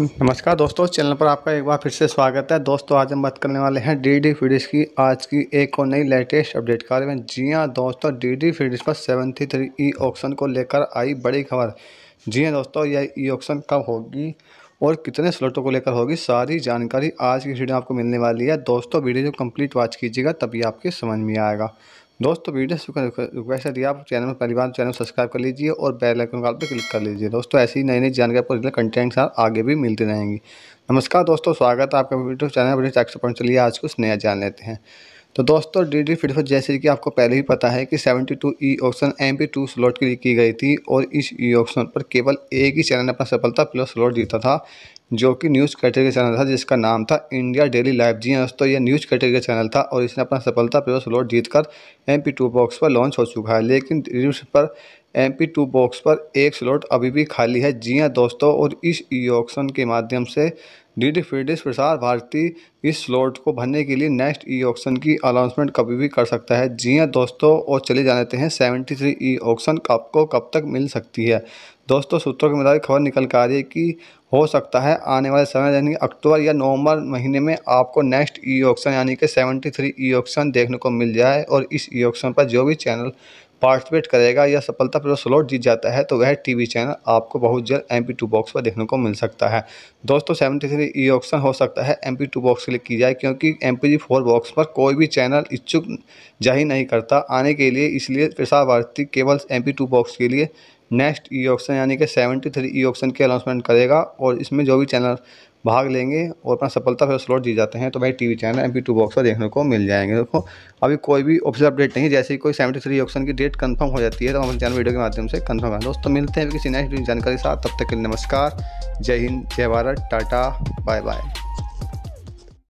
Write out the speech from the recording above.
नमस्कार दोस्तों चैनल पर आपका एक बार फिर से स्वागत है दोस्तों आज हम बात करने वाले हैं डी डी फिडिस की आज की एक और नई लेटेस्ट अपडेट के बारे में जी हाँ दोस्तों डी डी फिडिस पर सेवेंटी थ्री ई ऑक्शन को लेकर आई बड़ी खबर जी हाँ दोस्तों यह ई e ऑक्शन कब होगी और कितने स्लॉटों को लेकर होगी सारी जानकारी आज की वीडियो में आपको मिलने वाली है दोस्तों वीडियो जो कंप्लीट वॉच कीजिएगा तभी आपके समझ में आएगा दोस्तों वीडियो से रिक्वेस्ट है दिया आप चैनल में परिवार चैनल सब्सक्राइब कर लीजिए और बेल आइकन कॉल पर क्लिक कर लीजिए दोस्तों ऐसी ही नई नई जानकारी पर कंटेंट साथ आगे भी मिलती रहेंगी नमस्कार दोस्तों स्वागत है आपका वीडियो चैनल अपने टैक्स पॉइंट चलिए आज कुछ नया जान लेते हैं तो दोस्तों डी डी फिटफर जैसे कि आपको पहले ही पता है कि two E option M P two slot के लिए की गई थी और इस ई ऑप्शन पर केवल एक ही चैनल ने अपना सफलता प्लस स्लॉट जीता था जो कि न्यूज़ कैटेगरी चैनल था जिसका नाम था इंडिया डेली लाइव जी हाँ दोस्तों यह न्यूज़ कैटेगरी चैनल था और इसने अपना सफलतापूर्वक स्लॉट जीतकर एम पी टू बॉक्स पर लॉन्च हो चुका है लेकिन रिव्यूज पर एम पी टू बॉक्स पर एक स्लॉट अभी भी खाली है जी हाँ दोस्तों और इस ई ऑक्शन के माध्यम से डी डी फीडिस प्रसार भारती इस स्लॉट को भरने के लिए नेक्स्ट ई ऑक्शन की अनाउंसमेंट कभी भी कर सकता है जी हाँ दोस्तों और चले जाते हैं सेवेंटी थ्री ई ऑक्शन आपको कब तक मिल सकती है दोस्तों सूत्रों के मुताबिक खबर निकल कर आ रही है कि हो सकता है आने वाले समय यानी अक्टूबर या नवंबर महीने में आपको नेक्स्ट ई ऑक्शन यानी कि 73 ई ऑक्शन देखने को मिल जाए और इस ई ऑक्शन पर जो भी चैनल पार्टिसिपेट करेगा या सफलतापूर्वक स्लॉट जीत जाता है तो वह टीवी चैनल आपको बहुत जल्द एम पी बॉक्स पर देखने को मिल सकता है दोस्तों सेवेंटी थ्री ई ऑप्शन हो सकता है एम पी बॉक्स के लिए की जाए क्योंकि एम पी फोर बॉक्स पर कोई भी चैनल इच्छुक जाहिर नहीं करता आने के लिए इसलिए प्रसार भारती केवल एम पी बॉक्स के लिए नेक्स्ट ई ऑप्शन यानी कि सेवेंटी थ्री ई ऑप्शन की अनाउंसमेंट करेगा और इसमें जो भी चैनल भाग लेंगे और अपना सफलता से स्लॉट जी जाते हैं तो भाई TV channel M P two box पर देखने को मिल जाएंगे देखो अभी कोई भी ऑफिशियल अपडेट नहीं जैसे ही कोई सेवेंटी थ्री ऑप्शन की डेट कन्फर्म हो जाती है तो हम अपने चैनल वीडियो के माध्यम से कन्फर्म है दोस्तों मिलते हैं किसी नेक्स्ट जानकारी के साथ तब तक के लिए नमस्कार जय हिंद जय भारत टाटा बाय बाय